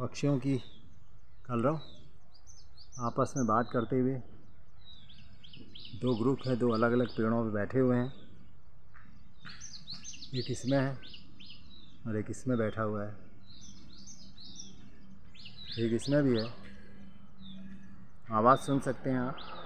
पक्षियों की कलरव आपस में बात करते हुए दो ग्रुप है दो अलग अलग पेड़ों पर बैठे हुए हैं एक इसमें है और एक इसमें बैठा हुआ है एक इसमें भी है आवाज़ सुन सकते हैं आप